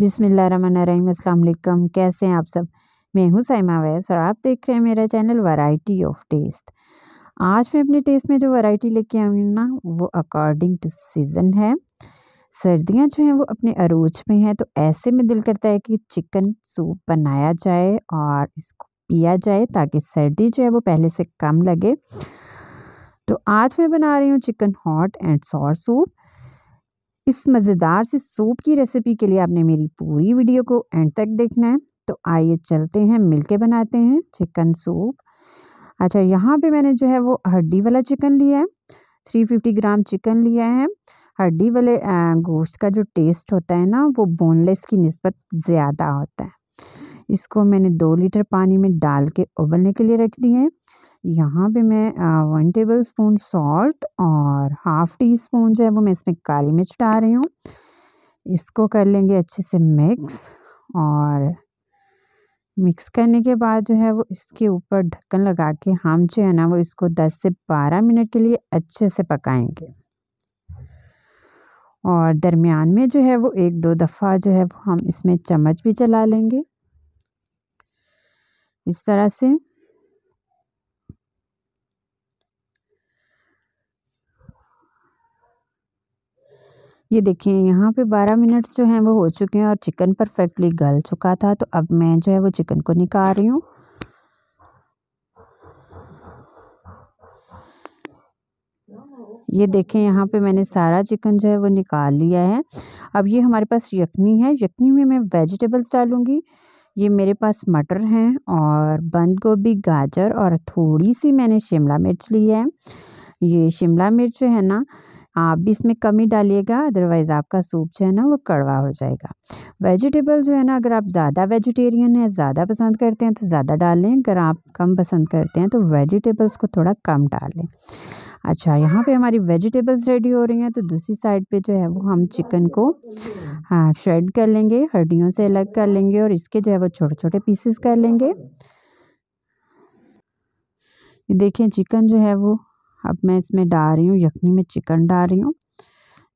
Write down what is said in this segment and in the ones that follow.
बिसमीम कैसे हैं आप सब मैं हूं साइमा वैस और आप देख रहे हैं मेरा चैनल वैरायटी ऑफ टेस्ट आज मैं अपने टेस्ट में जो वैरायटी लेके आई हूँ ना वो अकॉर्डिंग टू सीज़न है सर्दियाँ जो हैं वो अपने अरूज में हैं तो ऐसे में दिल करता है कि चिकन सूप बनाया जाए और इसको पिया जाए ताकि सर्दी जो है वो पहले से कम लगे तो आज मैं बना रही हूँ chicken hot and sour soup इस मज़ेदार से सूप की रेसिपी के लिए आपने मेरी पूरी वीडियो को एंड तक देखना है तो आइए चलते हैं मिलके बनाते हैं चिकन सूप अच्छा यहाँ पे मैंने जो है वो हड्डी वाला चिकन लिया है थ्री फिफ्टी ग्राम चिकन लिया है हड्डी वाले गोश्त का जो टेस्ट होता है ना वो बोनलेस की नस्बत ज़्यादा होता है इसको मैंने दो लीटर पानी में डाल के उबलने के लिए रख दिए हैं यहाँ पे मैं वन टेबल स्पून सॉल्ट और हाफ़ टी स्पून जो है वो मैं इसमें काली मिर्च डाल रही हूँ इसको कर लेंगे अच्छे से मिक्स और मिक्स करने के बाद जो है वो इसके ऊपर ढक्कन लगा के हम जो है ना वो इसको 10 से 12 मिनट के लिए अच्छे से पकाएंगे और दरमियान में जो है वो एक दो दफ़ा जो है वो हम इसमें चम्मच भी चला लेंगे इस तरह से ये देखिए यहाँ पे 12 मिनट जो हैं वो हो चुके हैं और चिकन परफेक्टली गल चुका था तो अब मैं जो है वो चिकन को निकाल रही हूँ ये देखें यहाँ पे मैंने सारा चिकन जो है वो निकाल लिया है अब ये हमारे पास यखनी है यखनी में मैं वेजिटेबल्स डालूँगी ये मेरे पास मटर हैं और बंद गोभी गाजर और थोड़ी सी मैंने शिमला मिर्च ली है ये शिमला मिर्च जो है ना आप भी इसमें कमी डालिएगा अदरवाइज़ आपका सूप जो है ना वो कड़वा हो जाएगा वेजिटेबल जो है ना अगर आप ज़्यादा वेजिटेरियन हैं ज़्यादा पसंद करते हैं तो ज़्यादा डाल लें अगर आप कम पसंद करते हैं तो वेजिटेबल्स को थोड़ा कम डाल लें अच्छा यहाँ पे हमारी वेजिटेबल्स रेडी हो रही हैं तो दूसरी साइड पे जो है वो हम चिकन को हाँ श्रेड कर लेंगे हड्डियों से अलग कर लेंगे और इसके जो है वो छोटे छोटे पीसेस कर लेंगे देखिए चिकन जो है वो अब मैं इसमें डाल रही हूँ यखनी में चिकन डाल रही हूँ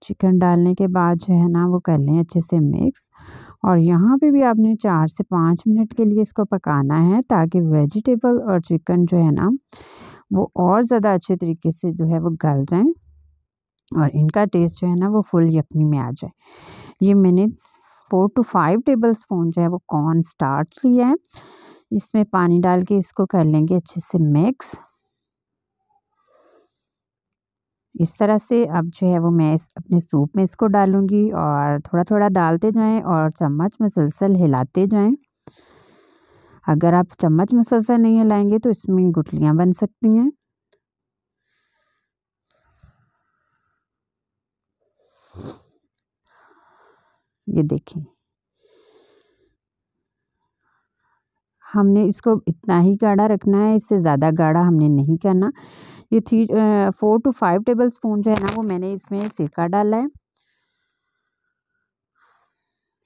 चिकन डालने के बाद जो है ना वो कर लें अच्छे से मिक्स और यहाँ पे भी आपने चार से पाँच मिनट के लिए इसको पकाना है ताकि वेजिटेबल और चिकन जो है ना वो और ज़्यादा अच्छे तरीके से जो है वो गल जाएं और इनका टेस्ट जो है ना वो फुल यखनी में आ जाए ये मैंने four two five tablespoon जो है वो कॉर्न स्टार्च लिया है इसमें पानी डाल के इसको कर लेंगे अच्छे से मिक्स इस तरह से अब जो है वो मैं इस अपने सूप में इसको डालूँगी और थोड़ा थोड़ा डालते जाएं और चम्मच मसलसल हिलाते जाएं अगर आप चम्मच मसलसल नहीं हिलाएंगे तो इसमें गुटलियाँ बन सकती हैं ये देखें हमने इसको इतना ही गाढ़ा रखना है इससे ज़्यादा गाढ़ा हमने नहीं करना ये three four two five tablespoon जो है ना वो मैंने इसमें सिरका डाला है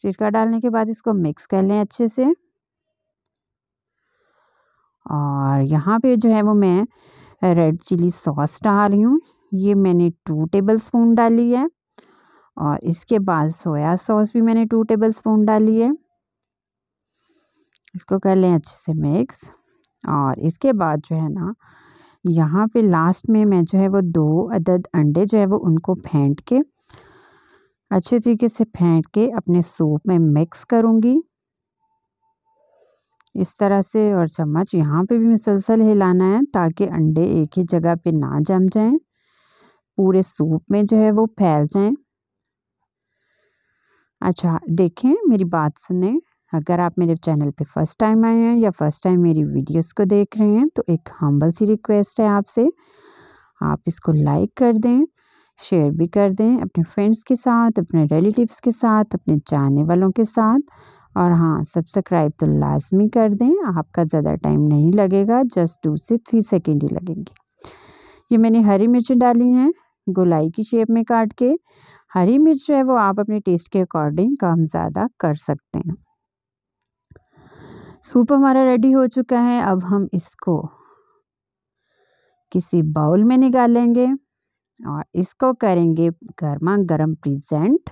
सिरका डालने के बाद इसको मिक्स कर लें अच्छे से और यहाँ पे जो है वो मैं रेड चिली सॉस डाल रही हूँ ये मैंने टू टेबल स्पून डाली है और इसके बाद सोया सॉस भी मैंने टू टेबल स्पून डाली है इसको कर लें अच्छे से मिक्स और इसके बाद जो है ना यहाँ पे लास्ट में मैं जो है वो दो अदद अंडे जो है वो उनको फेंट के अच्छे तरीके से फेंट के अपने सूप में मिक्स करूँगी इस तरह से और चम्मच यहाँ पे भी मुसलसल हिलाना है ताकि अंडे एक ही जगह पे ना जम जाएं पूरे सूप में जो है वो फैल जाएं अच्छा देखें मेरी बात सुने अगर आप मेरे चैनल पे फर्स्ट टाइम आए हैं या फर्स्ट टाइम मेरी वीडियोस को देख रहे हैं तो एक हम्बल सी रिक्वेस्ट है आपसे आप इसको लाइक कर दें शेयर भी कर दें अपने फ्रेंड्स के साथ अपने रिलेटिव्स के साथ अपने जाने वालों के साथ और हाँ सब्सक्राइब तो लाजमी कर दें आपका ज़्यादा टाइम नहीं लगेगा जस्ट टू से थ्री सेकेंड ही लगेंगे ये मैंने हरी मिर्च डाली हैं गुलाई की शेप में काट के हरी मिर्च जो है वो आप अपने टेस्ट के अकॉर्डिंग कम ज़्यादा कर सकते हैं सूप हमारा रेडी हो चुका है अब हम इसको किसी बाउल में निकालेंगे और इसको करेंगे गर्मा गर्म प्रेजेंट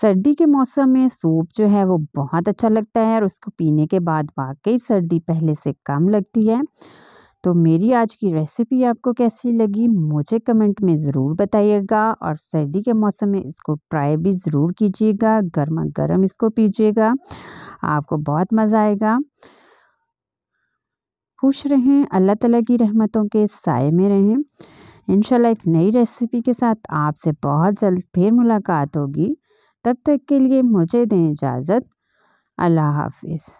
सर्दी के मौसम में सूप जो है वो बहुत अच्छा लगता है और उसको पीने के बाद वाकई सर्दी पहले से कम लगती है तो मेरी आज की रेसिपी आपको कैसी लगी मुझे कमेंट में ज़रूर बताइएगा और सर्दी के मौसम में इसको ट्राई भी ज़रूर कीजिएगा गर्मा गर्म इसको पीजिएगा आपको बहुत मज़ा आएगा खुश रहें अल्लाह ताला की रहमतों के साय में रहें इनशाला एक नई रेसिपी के साथ आपसे बहुत जल्द फिर मुलाकात होगी तब तक के लिए मुझे दें इजाज़त अल्लाह हाफिज़